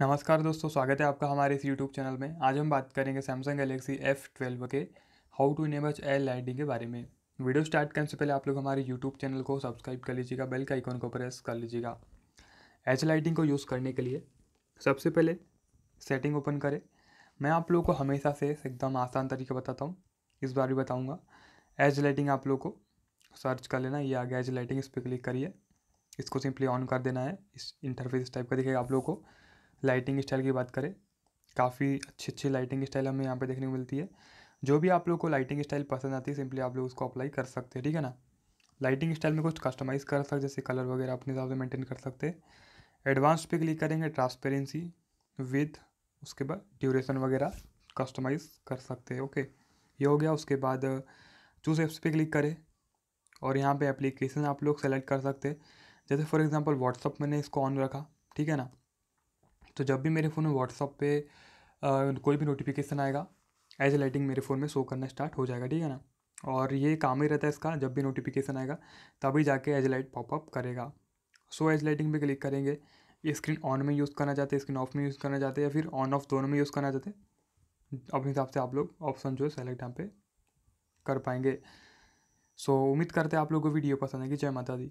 नमस्कार दोस्तों स्वागत है आपका हमारे इस यूट्यूब चैनल में आज हम बात करेंगे सैमसंग गलेक्सी एफ़ ट्वेल्व के how to enable air lighting के बारे में वीडियो स्टार्ट करने से पहले आप लोग हमारे यूट्यूब चैनल को सब्सक्राइब कर लीजिएगा बेल का आइकॉन को प्रेस कर लीजिएगा एच लाइटिंग को यूज़ करने के लिए सबसे पहले सेटिंग ओपन करें मैं आप लोग को हमेशा से एकदम आसान तरीके बताता हूँ इस बार भी बताऊँगा एच लाइटिंग आप लोग को सर्च कर लेना ये आ गया लाइटिंग इस पर क्लिक करिए इसको सिंपली ऑन कर देना है इस इंटरफेस टाइप का दिखेगा आप लोग को लाइटिंग स्टाइल की बात करें काफ़ी अच्छी अच्छी लाइटिंग स्टाइल हमें यहाँ पे देखने को मिलती है जो भी आप लोग को लाइटिंग स्टाइल पसंद आती है सिंपली आप लोग उसको अप्लाई कर सकते हैं ठीक है ना लाइटिंग स्टाइल में कुछ कस्टमाइज़ कर सकते जैसे कलर वगैरह अपने हिसाब से मेंटेन कर सकते एडवांस पे क्लिक करेंगे ट्रांसपेरेंसी विथ उसके बाद ड्यूरेशन वगैरह कस्टमाइज़ कर सकते हैं ओके ये हो गया उसके बाद चूज एप्स पे क्लिक करें और यहाँ पे एप्लीकेशन आप लोग सेलेक्ट कर सकते हैं जैसे फॉर एग्जांपल व्हाट्सअप मैंने इसको ऑन रखा ठीक है ना तो जब भी मेरे फ़ोन में व्हाट्सअप पे आ, कोई भी नोटिफिकेशन आएगा एज ए लाइटिंग मेरे फ़ोन में शो करना स्टार्ट हो जाएगा ठीक है ना और ये काम ही रहता है इसका जब भी नोटिफिकेशन आएगा तभी जाके एज लाइट पॉपअप करेगा सो एज लाइटिंग पे क्लिक करेंगे स्क्रीन ऑन में यूज़ करना चाहते हैं स्क्रीन ऑफ में यूज़ करना चाहते हैं या फिर ऑन ऑफ दोनों में यूज़ करना चाहते अपने हिसाब से आप लोग ऑप्शन जो है सेलेक्ट यहाँ पे कर पाएंगे सो so, उम्मीद करते हैं आप लोगों को वीडियो पसंद आएगी जय माता दी